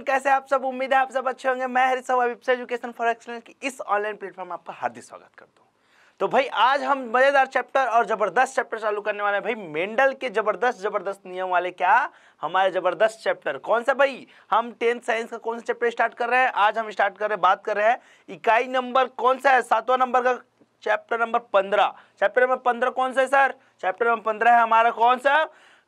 everyone कैसे आप सब उम्मीद है आप सब अच्छे होंगे मैं Harish website education for excellence की इस ऑनलाइन प्लेटफॉर्म आपका हार्दिक स्वागत करता हूँ तो भाई आज हम मज़ेदार चैप्टर और ज़बरदस्त चैप्टर चालू करने वाले हैं भाई मेंडल के ज़बरदस्त ज़बरदस्त नियम वाले क्या हमारे ज़बरदस्त चैप्टर कौन सा भाई हम टेंथ साइंस का कौन सा चैप्टर स्टार्ट कर रहे हैं आज हम स्टार्ट कर रहे हैं बात कर रहे हैं इकाई नंबर कौन सा है सातवां नंबर का चैप्टर नंबर पंद्रह चैप्टर नंबर पंद्रह कौन सा है सर चैप्टर नंबर पंद्रह है हमारा कौन सा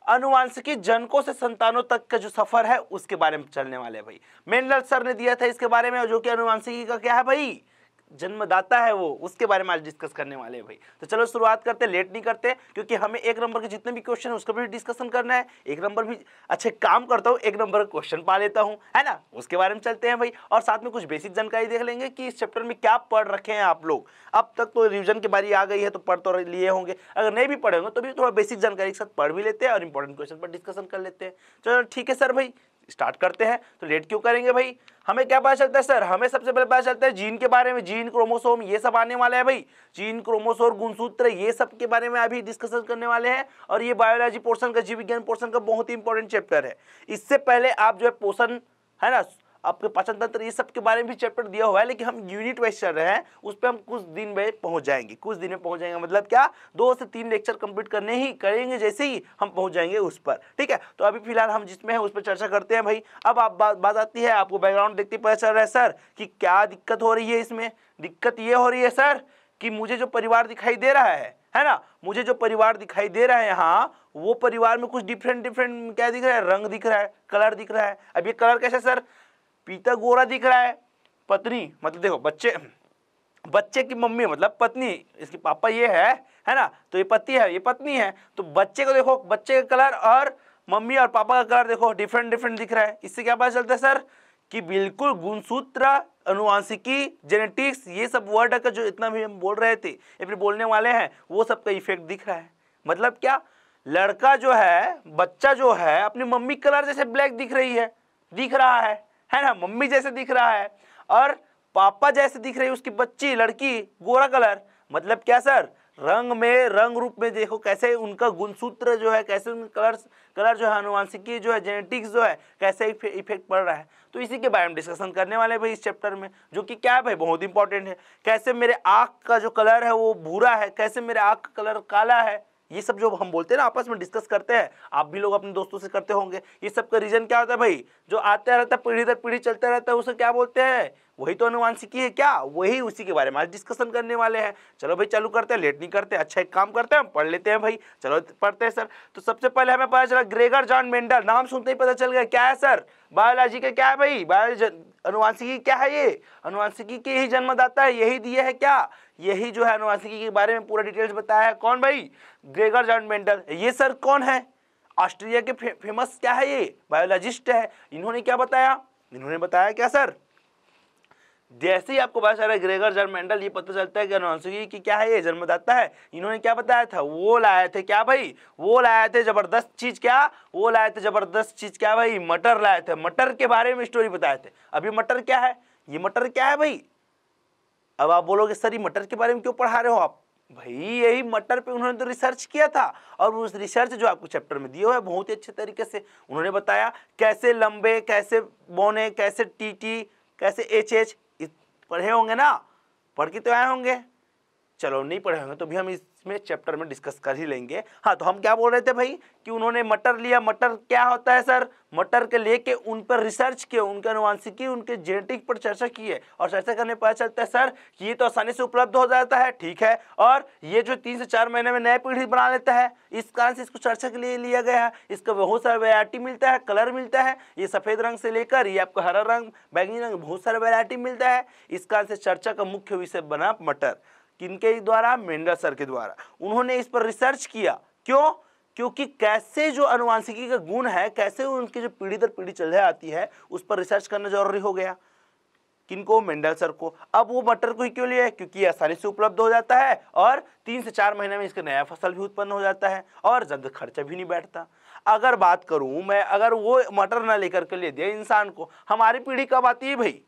अनुवांशिकी जनकों से संतानों तक का जो सफर है उसके बारे में चलने वाले भाई मेनल सर ने दिया था इसके बारे में जो कि अनुवांशिकी का क्या है भाई जन्मदाता है वो उसके बारे में आज डिस्कस करने वाले हैं भाई तो चलो शुरुआत करते हैं लेट नहीं करते क्योंकि हमें एक नंबर के जितने भी क्वेश्चन है उसका भी डिस्कशन करना है एक नंबर भी अच्छे काम करता हूँ एक नंबर का क्वेश्चन पा लेता हूँ है ना उसके बारे में चलते हैं भाई और साथ में कुछ बेसिक जानकारी देख लेंगे कि इस चैप्टर में क्या पढ़ रखे हैं आप लोग अब तक तो रिविजन की बारी आ गई है तो पढ़ तो लिए होंगे अगर नहीं भी पढ़े होंगे तो भी थोड़ा बेसिक जानकारी के साथ पढ़ भी लेते हैं और इंपॉर्टेंट क्वेश्चन पर डिस्कशन कर लेते हैं चलो ठीक है सर भाई स्टार्ट करते हैं तो लेट क्यों करेंगे भाई हमें क्या पता चलता है सर हमें सबसे पहले पता चलता है जीन के बारे में जीन क्रोमोसोम ये सब आने वाला है भाई जीन क्रोमोसोम गुणसूत्र ये सब के बारे में अभी डिस्कशन करने वाले हैं और ये बायोलॉजी पोर्सन का जीव विज्ञान पोर्सन का बहुत ही इंपॉर्टेंट चैप्टर है इससे पहले आप जो है पोषण है ना आपके पाचन तंत्र ये सब के बारे में भी चैप्टर दिया हुआ है लेकिन हम यूनिट वाइज चल रहे हैं उस पर हम कुछ दिन में पहुंच जाएंगे कुछ दिन में पहुंच जाएंगे मतलब क्या दो से तीन लेक्चर कंप्लीट करने ही करेंगे जैसे ही हम पहुंच जाएंगे उस पर ठीक है तो अभी फिलहाल हम जिसमें है उस पर चर्चा करते हैं भाई अब आप बात बात आती है आपको बैकग्राउंड देखते पता चल रहा है सर कि क्या दिक्कत हो रही है इसमें दिक्कत ये हो रही है सर कि मुझे जो परिवार दिखाई दे रहा है है ना मुझे जो परिवार दिखाई दे रहा है यहाँ वो परिवार में कुछ डिफरेंट डिफरेंट क्या दिख रहा है रंग दिख रहा है कलर दिख रहा है अब ये कलर कैसे सर पिता गोरा दिख रहा है पत्नी मतलब देखो बच्चे बच्चे की मम्मी मतलब पत्नी इसके पापा ये है है ना तो ये पति है ये पत्नी है तो बच्चे को देखो बच्चे का कलर और मम्मी और पापा का कलर देखो डिफरेंट डिफरेंट दिख रहा है इससे क्या पता चलता है सर कि बिल्कुल गुणसूत्र अनुवांशिकी जेनेटिक्स ये सब वर्ड का जो इतना भी हम बोल रहे थे या फिर बोलने वाले हैं वो सब का इफेक्ट दिख रहा है मतलब क्या लड़का जो है बच्चा जो है अपनी मम्मी कलर जैसे ब्लैक दिख रही है दिख रहा है है ना मम्मी जैसे दिख रहा है और पापा जैसे दिख रही है उसकी बच्ची लड़की गोरा कलर मतलब क्या सर रंग में रंग रूप में देखो कैसे उनका गुणसूत्र जो है कैसे उनका कलर कलर जो है अनुवांशिकी जो है जेनेटिक्स जो है कैसे इफेक्ट पड़ रहा है तो इसी के बारे में डिस्कशन करने वाले भाई इस चैप्टर में जो कि क्या है भाई बहुत इंपॉर्टेंट है कैसे मेरे आँख का जो कलर है वो भूरा है कैसे मेरे आँख का कलर काला है ये सब जो हम बोलते हैं ना आपस में डिस्कस करते हैं आप भी लोग अपने दोस्तों से करते होंगे ये सब का रीजन क्या होता है भाई जो आता रहता है पीढ़ी दर पीढ़ी चलता रहता है उसे क्या बोलते हैं वही तो अनुवांशिकी है क्या वही उसी के बारे में आज डिस्कशन करने वाले हैं चलो भाई चालू करते हैं लेट नहीं करते अच्छा एक काम करते हैं पढ़ लेते हैं भाई चलो पढ़ते हैं सर तो सबसे पहले हमें पता चला ग्रेगर जॉन मेंडल नाम सुनते ही पता चल गया क्या है सर बायोलॉजी का क्या है भाई बायोलॉजी अनुवांशिकी क्या है ये अनुवांशिकी के ही जन्मदाता है यही दिए है क्या यही जो है अनुवांशिकी के बारे में पूरा डिटेल्स बताया है कौन भाई ग्रेगर जॉन मेंडल ये सर कौन है ऑस्ट्रेलिया के फे, फेमस क्या है ये बायोलॉजिस्ट है इन्होंने क्या बताया इन्होंने बताया क्या सर जैसे ही आपको पता चला ग्रेगर जर्मेंडल ये पता चलता है कि अनुवंशिकी की क्या है ये जन्मदाता है इन्होंने क्या बताया था वो लाए थे क्या भाई वो लाए थे जबरदस्त चीज क्या वो लाए थे जबरदस्त चीज क्या भाई मटर लाए थे मटर के बारे में स्टोरी बताए थे अभी मटर क्या है ये मटर क्या है भाई अब आप बोलोगे सर ये मटर के बारे में क्यों पढ़ा रहे हो आप भाई यही मटर पे उन्होंने तो रिसर्च किया था और उस रिसर्च जो आपको चैप्टर में दिया हुआ है बहुत ही अच्छे तरीके से उन्होंने बताया कैसे लंबे कैसे बोने कैसे टीटी कैसे एच एच पढ़े होंगे ना पढ़ के तो आए होंगे चलो नहीं पढ़े होंगे तो भी हम इस इसमें चैप्टर में डिस्कस कर ही लेंगे हाँ तो हम क्या बोल रहे थे भाई कि उन्होंने मटर लिया मटर क्या होता है सर मटर के लेके उन पर रिसर्च किए उनके अनुवांशिकी उनके जेनेटिक पर चर्चा की है और चर्चा करने पता चलता है सर कि ये तो आसानी से उपलब्ध हो जाता है ठीक है और ये जो तीन से चार महीने में नए पीढ़ी बना लेता है इस कारण से इसको चर्चा के लिए लिया गया है इसका बहुत सारा वेरायटी मिलता है कलर मिलता है ये सफ़ेद रंग से लेकर ये आपको हरा रंग बैंगनी रंग बहुत सारा वेरायटी मिलता है इस कारण से चर्चा का मुख्य विषय बना मटर किनके द्वारा मेंडल सर के द्वारा उन्होंने इस पर रिसर्च किया क्यों क्योंकि कैसे जो अनुवांशिकी का गुण है कैसे उनकी जो पीढ़ी दर पीढ़ी चले आती है उस पर रिसर्च करना जरूरी हो गया किनको मेंडल सर को अब वो मटर को ही क्यों लिया क्योंकि आसानी से उपलब्ध हो जाता है और तीन से चार महीने में इसका नया फसल भी उत्पन्न हो जाता है और ज़्यादा खर्चा भी नहीं बैठता अगर बात करूं मैं अगर वो मटर ना लेकर के ले दिया इंसान को हमारी पीढ़ी कब आती है भाई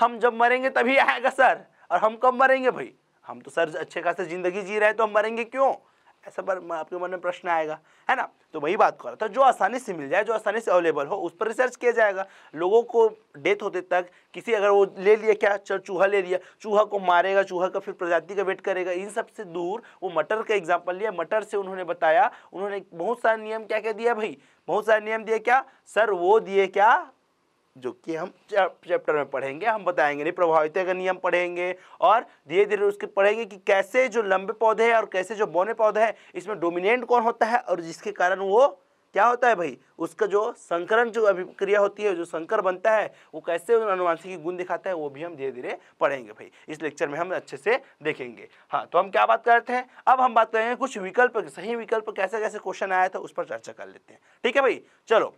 हम जब मरेंगे तभी आएगा सर और हम कब मरेंगे भाई हम तो सर अच्छे खासे ज़िंदगी जी रहे हैं तो हम मरेंगे क्यों ऐसा पर आपके मन में प्रश्न आएगा है ना तो वही बात कर रहा था जो आसानी से मिल जाए जो आसानी से अवेलेबल हो उस पर रिसर्च किया जाएगा लोगों को डेथ होते तक किसी अगर वो ले लिया क्या चूहा ले लिया चूहा को मारेगा चूहा का फिर प्रजाति का वेट करेगा इन सब से दूर वो मटर का एग्जाम्पल लिया मटर से उन्होंने बताया उन्होंने बहुत सारे नियम क्या क्या दिया भाई बहुत सारे नियम दिए क्या सर वो दिए क्या जो कि हम चैप्टर में पढ़ेंगे हम बताएंगे नहीं प्रभावित का नियम पढ़ेंगे और धीरे धीरे उसके पढ़ेंगे कि कैसे जो लंबे पौधे हैं और कैसे जो बौने पौधे हैं इसमें डोमिनेंट कौन होता है और जिसके कारण वो क्या होता है भाई उसका जो संकरण जो अभिक्रिया होती है जो संकर बनता है वो कैसे अनुवांशिक गुण दिखाता है वो भी हम धीरे धीरे पढ़ेंगे भाई इस लेक्चर में हम अच्छे से देखेंगे हाँ तो हम क्या बात करते हैं अब हम बात करेंगे कुछ विकल्प सही विकल्प कैसे कैसे क्वेश्चन आया था उस पर चर्चा कर लेते हैं ठीक है भाई चलो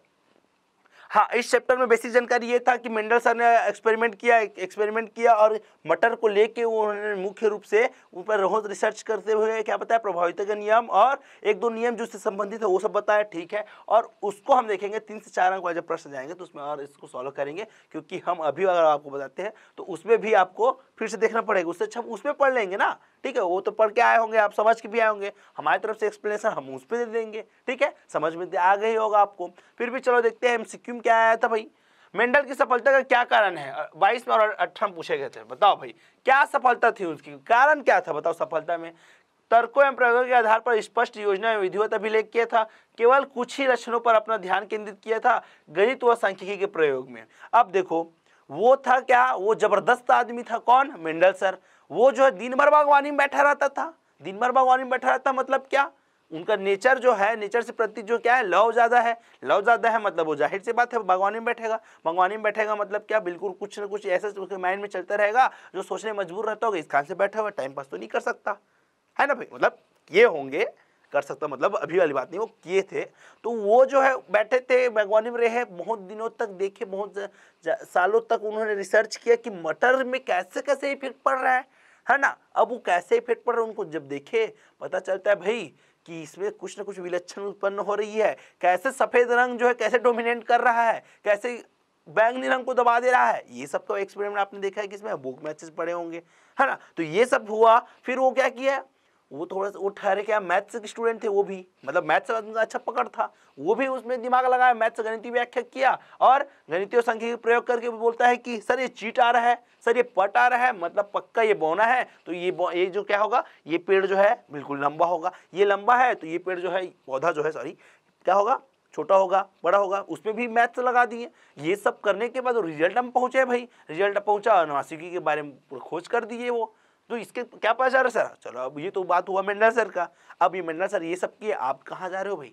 हाँ इस चैप्टर में बेसिक जानकारी ये था कि मेंडल सर ने एक्सपेरिमेंट किया एक्सपेरिमेंट किया और मटर को लेके उन्होंने मुख्य रूप से उन पर रोहत रिसर्च करते हुए क्या बताया प्रभावित का नियम और एक दो नियम जो उससे संबंधित है वो सब बताया ठीक है और उसको हम देखेंगे तीन से चार अंक वाले जब प्रश्न जाएंगे तो उसमें और इसको सॉल्व करेंगे क्योंकि हम अभी अगर आपको बताते हैं तो उसमें भी आपको फिर से देखना पड़ेगा उससे अच्छा उसमें पढ़ लेंगे ना ठीक है वो तो पढ़ के आए होंगे आप समझ के भी आए होंगे हमारी तरफ से एक्सप्लेनेशन हम उस पर दे देंगे ठीक है समझ में आ गई होगा आपको फिर भी चलो देखते हैं एम में क्या आया था भाई मेंडल की सफलता का क्या कारण है बाईस में और अठारह पूछे गए थे बताओ भाई क्या सफलता थी उसकी कारण क्या था बताओ सफलता में तर्कों एवं प्रयोगों के आधार पर स्पष्ट योजना एवं विधिवत अभिलेख किया था केवल कुछ ही लक्षणों पर अपना ध्यान केंद्रित किया था गणित व सांख्यिकी के प्रयोग में अब देखो वो था क्या वो जबरदस्त आदमी था कौन मेंडल सर वो जो है दिन भर बागवानी में बैठा रहता था दिन भर बागवानी में बैठा रहता मतलब क्या उनका नेचर जो है नेचर से प्रति जो क्या है लव ज़्यादा है लव ज़्यादा है मतलब वो जाहिर सी बात है बागवानी में बैठेगा बागवानी में बैठेगा मतलब क्या बिल्कुल कुछ ना कुछ ऐसा उसके माइंड में चलता रहेगा जो सोचने मजबूर रहता होगा इस ख्याल से बैठा हुआ टाइम पास तो नहीं कर सकता है ना भाई मतलब ये होंगे कर सकता मतलब अभी वाली बात नहीं वो किए थे तो वो जो है बैठे थे बागवानी में रहे बहुत दिनों तक देखे बहुत सालों तक उन्होंने रिसर्च किया कि मटर में कैसे कैसे इफेक्ट पड़ रहा है है ना अब वो कैसे इफेक्ट पड़ रहा है उनको जब देखे पता चलता है भाई कि इसमें कुछ ना कुछ विलक्षण उत्पन्न हो रही है कैसे सफ़ेद रंग जो है कैसे डोमिनेट कर रहा है कैसे बैंगनी रंग को दबा दे रहा है ये सब तो एक्सपेरिमेंट आपने देखा है कि इसमें बुक मैचेस पड़े होंगे है ना तो ये सब हुआ फिर वो क्या किया वो थोड़ा सा वो ठहरे क्या मैथ्स के स्टूडेंट थे वो भी मतलब मैथ्स उनका अच्छा पकड़ था वो भी उसमें दिमाग लगाया मैथ्स गणितीय व्याख्या किया और गणितीय संख्या प्रयोग करके बोलता है कि सर ये चीट आ रहा है सर ये पट आ रहा है मतलब पक्का ये बोना है तो ये ये जो क्या होगा ये पेड़ जो है बिल्कुल लंबा होगा ये लंबा है तो ये पेड़ जो है पौधा जो है सॉरी क्या होगा छोटा होगा बड़ा होगा उसमें भी मैथ्स लगा दिए ये सब करने के बाद रिजल्ट हम पहुँचे भाई रिजल्ट पहुँचा अनुवासिकी के बारे में खोज कर दिए वो तो इसके क्या पास जा रहा है सर चलो अब ये तो बात हुआ मंडला सर का अब ये मेंडल सर ये सब किए आप कहाँ जा रहे हो भाई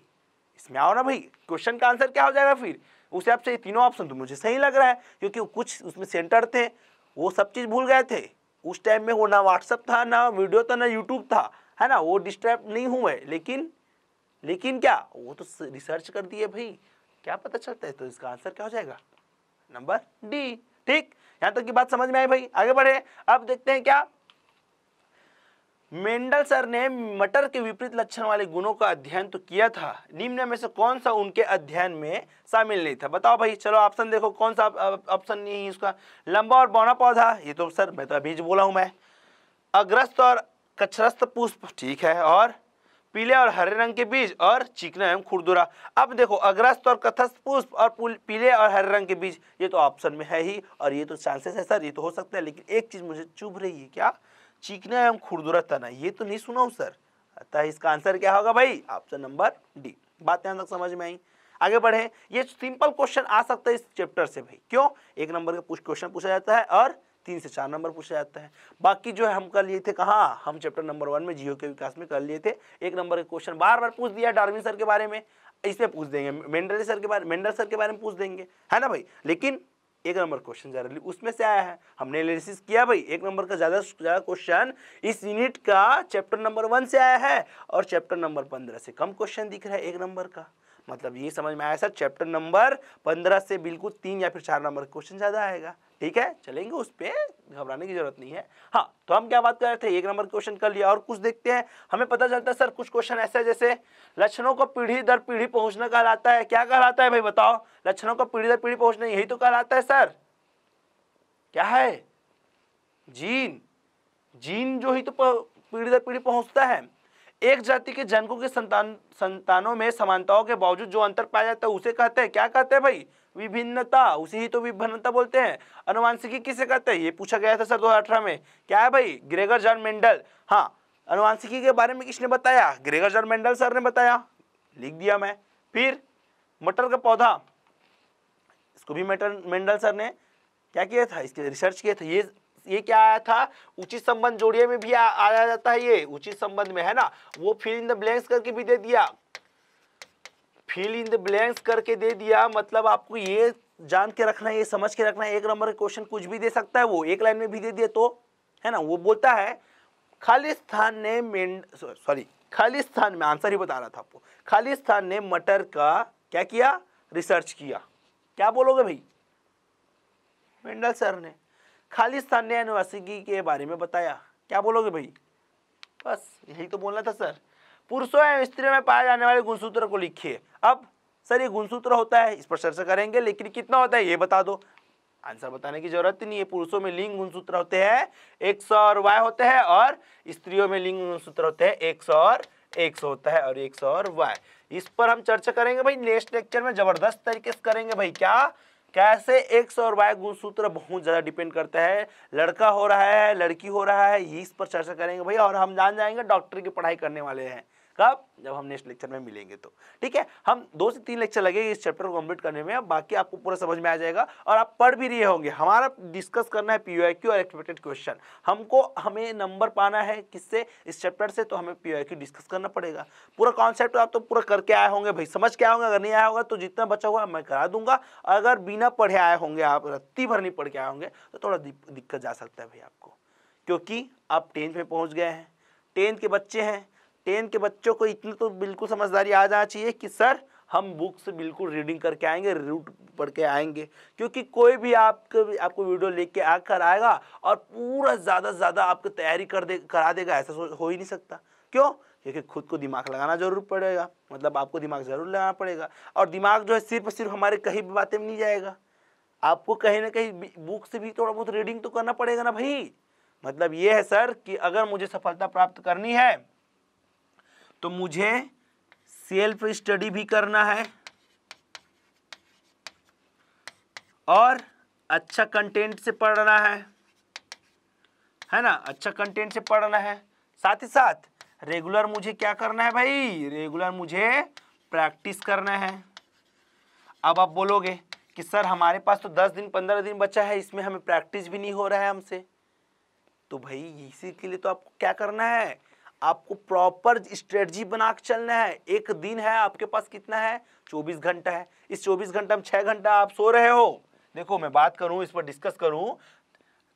इसमें आओ ना भाई क्वेश्चन का आंसर क्या हो जाएगा फिर उसे आपसे ये तीनों ऑप्शन तो मुझे सही लग रहा है क्योंकि कुछ उसमें सेंटर थे वो सब चीज़ भूल गए थे उस टाइम में वो ना व्हाट्सअप था ना वीडियो था ना यूट्यूब था है ना वो डिस्टर्ब नहीं हुए लेकिन लेकिन क्या वो तो रिसर्च कर दिए भाई क्या पता चलता है तो इसका आंसर क्या हो जाएगा नंबर डी ठीक यहाँ तक तो की बात समझ में आई भाई आगे बढ़े अब देखते हैं क्या मेंडल सर ने मटर के विपरीत लक्षण वाले गुणों का अध्ययन तो किया था निम्न में से कौन सा उनके अध्ययन में शामिल नहीं था बताओ भाई चलो ऑप्शन देखो कौन सा ऑप्शन नहीं है इसका लंबा और बौना पौधा ये तो सर मैं तो अभी बोला हूँ मैं अग्रस्त और कक्षरस्त पुष्प ठीक है और पीले और हरे रंग के बीज और चिकना एवं खुरदुरा अब देखो अग्रस्त और कथस्थ पुष्प और पीले और हरे रंग के बीज ये तो ऑप्शन में है ही और ये तो चांसेस है सर ये तो हो सकता है लेकिन एक चीज़ मुझे चुभ रही है क्या चीखना एवं खुरदुरा तना ये तो नहीं सुना सर अतः इसका आंसर क्या होगा भाई ऑप्शन नंबर डी बात यहां तक समझ में आई आगे बढ़े ये सिंपल क्वेश्चन आ सकता है इस चैप्टर से भाई क्यों एक नंबर का पूछ क्वेश्चन पूछा जाता है और तीन से चार नंबर पूछा जाता है बाकी जो है हम कर लिए थे कहा हम चैप्टर नंबर वन में जियो के विकास में कर लिए थे एक नंबर के क्वेश्चन बार बार पूछ दिया डार्विन सर के बारे में इसमें पूछ देंगे मेंडल सर के बारे मेंडल सर के बारे में पूछ देंगे है ना भाई लेकिन एक नंबर क्वेश्चन रही उसमें से आया है हमने एनालिसिस किया भाई एक नंबर का ज़्यादा ज़्यादा क्वेश्चन इस यूनिट का चैप्टर नंबर वन से आया है और चैप्टर नंबर पंद्रह से कम क्वेश्चन दिख रहा है एक नंबर का मतलब ये समझ में आया सर चैप्टर नंबर पंद्रह से बिल्कुल तीन या फिर चार नंबर क्वेश्चन ज़्यादा आएगा ठीक है चलेंगे उस पर घबराने की जरूरत नहीं है हाँ तो हम क्या बात कर रहे थे एक नंबर क्वेश्चन कर लिया और कुछ देखते हैं हमें पता चलता है सर कुछ क्वेश्चन ऐसे जैसे लक्षणों को पीढ़ी दर पीढ़ी पहुंचना कहलाता है क्या कहलाता है भाई बताओ लक्षणों को पीढ़ी दर पीढ़ी पहुंचना यही तो कहलाता है सर क्या है जीन जीन जो ही तो पीढ़ी दर पीढ़ी पहुंचता है एक जाति के जनकों के संतान संतानों में समानताओं के बावजूद जो अंतर पाया जाता है उसे कहते हैं क्या कहते हैं भाई विभिन्नता उसे ही तो विभिन्नता बोलते हैं अनुवांशिकी किसे कहते हैं ये पूछा गया था सर दो में क्या है भाई ग्रेगर जॉन मेंडल हाँ अनुवांशिकी के बारे में किसने बताया ग्रेगर जॉन मेंडल सर ने बताया लिख दिया मैं फिर मटर का पौधा इसको भी मेंडल सर ने क्या किया था इसके रिसर्च किया था ये ये क्या आया था उचित संबंध जोड़िए में भी आ, आया जाता है ये उचित संबंध में है ना वो फिल इन द ब्लैंक्स करके भी दे दिया फिल इन द ब्लैंक्स करके दे दिया मतलब आपको ये जान के रखना है ये समझ के रखना है एक नंबर का क्वेश्चन कुछ भी दे सकता है वो एक लाइन में भी दे दिया तो है ना वो बोलता है खालिस्तान ने मेंड सॉरी खालिस्तान में आंसर ही बता रहा था आपको खालिस्तान ने मटर का क्या किया रिसर्च किया क्या बोलोगे भाई मेंडल सर ने खालिस्तानिया यूनिवर्सिटी के बारे में बताया क्या बोलोगे भाई बस यही तो बोलना था सर पुरुषों एवं स्त्रियों में पाए जाने वाले गुणसूत्र को लिखिए अब सर ये गुणसूत्र होता है इस पर चर्चा करेंगे लेकिन कितना होता है ये बता दो आंसर बताने की जरूरत नहीं है पुरुषों में लिंग गुणसूत्र होते हैं एक सौ और वाय होते हैं और स्त्रियों में लिंग गुणसूत्र होते हैं एक सौ और एक सौ होता है और एक सौ और वाय इस पर हम चर्चा करेंगे भाई नेक्स्ट लेक्चर में जबरदस्त तरीके से करेंगे भाई क्या कैसे एक्स और वाई गुणसूत्र बहुत ज़्यादा डिपेंड करता है लड़का हो रहा है लड़की हो रहा है इस पर चर्चा करेंगे भैया और हम जान जाएंगे डॉक्टर की पढ़ाई करने वाले हैं कब जब हम नेक्स्ट लेक्चर में मिलेंगे तो ठीक है हम दो से तीन लेक्चर लगेंगे इस चैप्टर को कंप्लीट करने में बाकी आपको पूरा समझ में आ जाएगा और आप पढ़ भी रहे होंगे हमारा डिस्कस करना है पी और एक्सपेक्टेड क्वेश्चन हमको हमें नंबर पाना है किससे इस चैप्टर से तो हमें पी डिस्कस करना पड़ेगा पूरा कॉन्सेप्ट तो आप तो पूरा करके आए होंगे भाई समझ के आए होंगे अगर नहीं आया होगा तो जितना बचा हुआ मैं करा दूंगा अगर बिना पढ़े आए होंगे आप रत्ती भर नहीं पढ़ के आए होंगे तो थोड़ा दिक्कत जा सकता है भाई आपको क्योंकि आप टेंथ में पहुँच गए हैं टेंथ के बच्चे हैं टेन के बच्चों को इतनी तो बिल्कुल समझदारी आ जाना चाहिए कि सर हम बुक से बिल्कुल रीडिंग करके आएंगे रूट पढ़ के आएंगे क्योंकि कोई भी आपको आपको वीडियो लेके आकर आएगा और पूरा ज़्यादा से ज़्यादा आपको तैयारी कर दे करा देगा ऐसा हो ही नहीं सकता क्यों क्योंकि खुद को दिमाग लगाना जरूर पड़ेगा मतलब आपको दिमाग ज़रूर लगाना पड़ेगा और दिमाग जो है सिर्फ सिर्फ हमारे कहीं भी बातें में नहीं जाएगा आपको कहीं ना कहीं बुक से भी थोड़ा बहुत रीडिंग तो करना पड़ेगा ना भाई मतलब ये है सर कि अगर मुझे सफलता प्राप्त करनी है तो मुझे सेल्फ स्टडी भी करना है और अच्छा कंटेंट से पढ़ना है है ना अच्छा कंटेंट से पढ़ना है साथ ही साथ रेगुलर मुझे क्या करना है भाई रेगुलर मुझे प्रैक्टिस करना है अब आप बोलोगे कि सर हमारे पास तो दस दिन पंद्रह दिन बचा है इसमें हमें प्रैक्टिस भी नहीं हो रहा है हमसे तो भाई इसी के लिए तो आपको क्या करना है आपको प्रॉपर स्ट्रेटजी बना के चलना है एक दिन है आपके पास कितना है चौबीस घंटा है इस चौबीस घंटा में छह घंटा आप सो रहे हो देखो मैं बात करूं इस पर डिस्कस करूं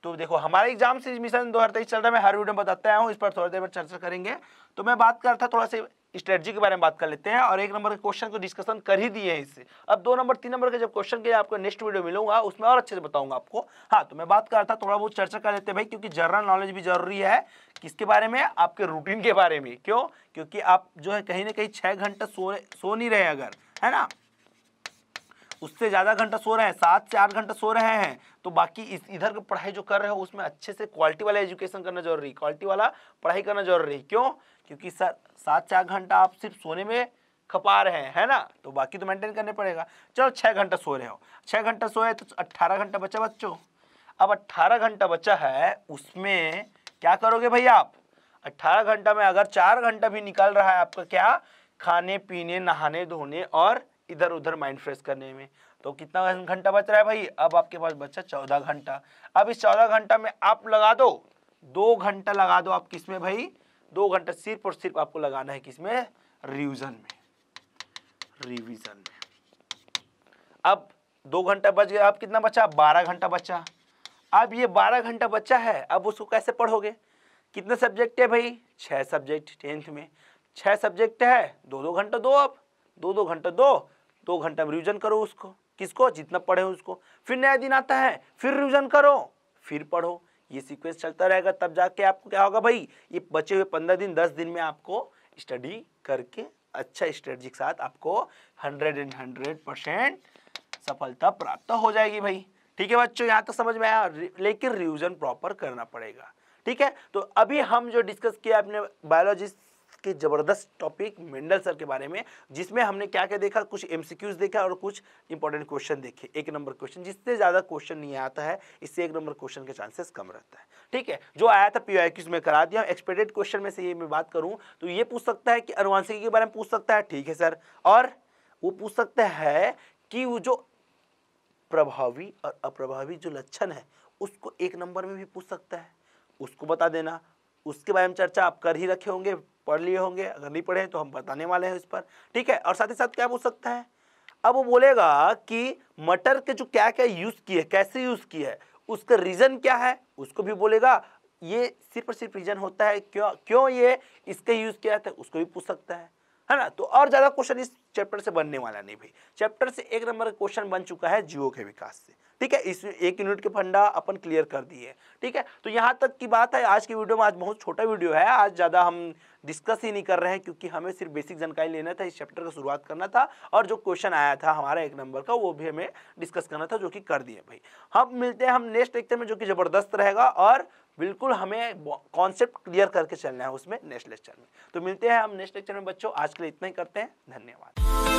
तो देखो हमारे एग्जाम से मिशन दो हज़ार तेईस चल रहा है मैं हर वीडियो में बताता हूँ इस पर थोड़ी देर में चर्चा करेंगे तो मैं बात करता थोड़ा सा स्ट्रेटजी के बारे में बात कर लेते हैं और एक नंबर के क्वेश्चन को डिस्कशन कर ही दिए हैं इससे अब दो नंबर तीन नंबर के जब क्वेश्चन के आपको नेक्स्ट वीडियो मिलूंगा उसमें और अच्छे से बताऊंगा आपको हाँ तो मैं बात कर रहा था थोड़ा बहुत चर्चा कर लेते हैं भाई क्योंकि जनरल नॉलेज भी जरूरी है किसके बारे में आपके रूटीन के बारे में क्यों क्योंकि आप जो है कहीं ना कहीं छः घंटे सो सो नहीं रहे अगर है ना उससे ज़्यादा घंटा सो रहे हैं सात से आठ घंटा सो रहे हैं तो बाकी इस इधर की पढ़ाई जो कर रहे हो उसमें अच्छे से क्वालिटी वाला एजुकेशन करना जरूरी है क्वालिटी वाला पढ़ाई करना जरूरी है क्यों क्योंकि सर सात से आठ घंटा आप सिर्फ सोने में खपा रहे हैं है ना तो बाकी तो मेंटेन करने पड़ेगा चलो छः घंटा सो रहे हो छः घंटा सोए तो अट्ठारह घंटा बचा बच्चों अब अट्ठारह घंटा बचा है उसमें क्या करोगे भैया आप अट्ठारह घंटा में अगर चार घंटा भी निकल रहा है आपका क्या खाने पीने नहाने धोने और इधर उधर माइंड फ्रेश करने में तो कितना घंटा बच रहा है भाई अब आपके पास बचा चौदह घंटा अब इस चौदह घंटा में आप लगा दो दो घंटा लगा दो आप किस में भाई दो घंटा सिर्फ और सिर्फ आपको लगाना है किसमें रिविजन में रिविजन में अब दो घंटा बच गया अब कितना बचा बारह घंटा बचा अब ये बारह घंटा बच्चा है अब उसको कैसे पढ़ोगे कितने सब्जेक्ट है भाई छः सब्जेक्ट टेंथ में छः सब्जेक्ट है दो दो घंटा दो आप दो दो घंटा दो दो तो घंटा में रिविजन करो उसको किसको जितना पढ़े उसको फिर नया दिन आता है फिर रिविजन करो फिर पढ़ो ये सीक्वेंस चलता रहेगा तब जाके आपको क्या होगा भाई ये बचे हुए पंद्रह दिन दस दिन में आपको स्टडी करके अच्छा स्ट्रेटजी के साथ आपको हंड्रेड एंड हंड्रेड परसेंट सफलता प्राप्त हो जाएगी भाई ठीक है बच्चों यहाँ तक तो समझ में आया लेकिन रिविजन प्रॉपर करना पड़ेगा ठीक है तो अभी हम जो डिस्कस किया अपने बायोलॉजिस्ट के ज़बरदस्त टॉपिक मेंडल सर के बारे में जिसमें हमने क्या क्या देखा कुछ एम देखा और कुछ इंपॉर्टेंट क्वेश्चन देखे एक नंबर क्वेश्चन जिससे ज़्यादा क्वेश्चन नहीं आता है इससे एक नंबर क्वेश्चन के चांसेस कम रहता है ठीक है जो आया था पी में करा दिया एक्सपेक्टेड क्वेश्चन में से ये मैं बात करूं तो ये पूछ सकता है कि अनुवांशिकी के बारे में पूछ सकता है ठीक है सर और वो पूछ सकते हैं कि वो जो प्रभावी और अप्रभावी जो लक्षण है उसको एक नंबर में भी पूछ सकता है उसको बता देना उसके बारे में चर्चा आप कर ही रखे होंगे पढ़ लिए होंगे अगर नहीं पढ़े तो हम बताने वाले हैं इस पर ठीक है और साथ ही साथ क्या पूछ सकता है अब वो बोलेगा कि मटर के जो क्या क्या यूज़ किए कैसे यूज़ किए है उसका रीज़न क्या है उसको भी बोलेगा ये सिर्फ और सिर्फ रीज़न होता है क्यों क्यों ये इसका यूज़ किया था उसको भी पूछ सकता है है ना तो और ज़्यादा क्वेश्चन इस चैप्टर से बनने वाला नहीं भाई चैप्टर से एक नंबर क्वेश्चन बन चुका है जियो के विकास से ठीक है इसमें एक यूनिट के फंडा अपन क्लियर कर दिए ठीक है तो यहाँ तक की बात है आज की वीडियो में आज बहुत छोटा वीडियो है आज ज़्यादा हम डिस्कस ही नहीं कर रहे हैं क्योंकि हमें सिर्फ बेसिक जानकारी लेना था इस चैप्टर का शुरुआत करना था और जो क्वेश्चन आया था हमारा एक नंबर का वो भी हमें डिस्कस करना था जो कि कर दिए भाई हम मिलते हैं हम नेक्स्ट लेक्चर में जो कि ज़बरदस्त रहेगा और बिल्कुल हमें कॉन्सेप्ट क्लियर करके चलना है उसमें नेक्स्ट लेक्चर में तो मिलते हैं हम नेक्स्ट लेक्चर में बच्चों आज के लिए इतना ही करते हैं धन्यवाद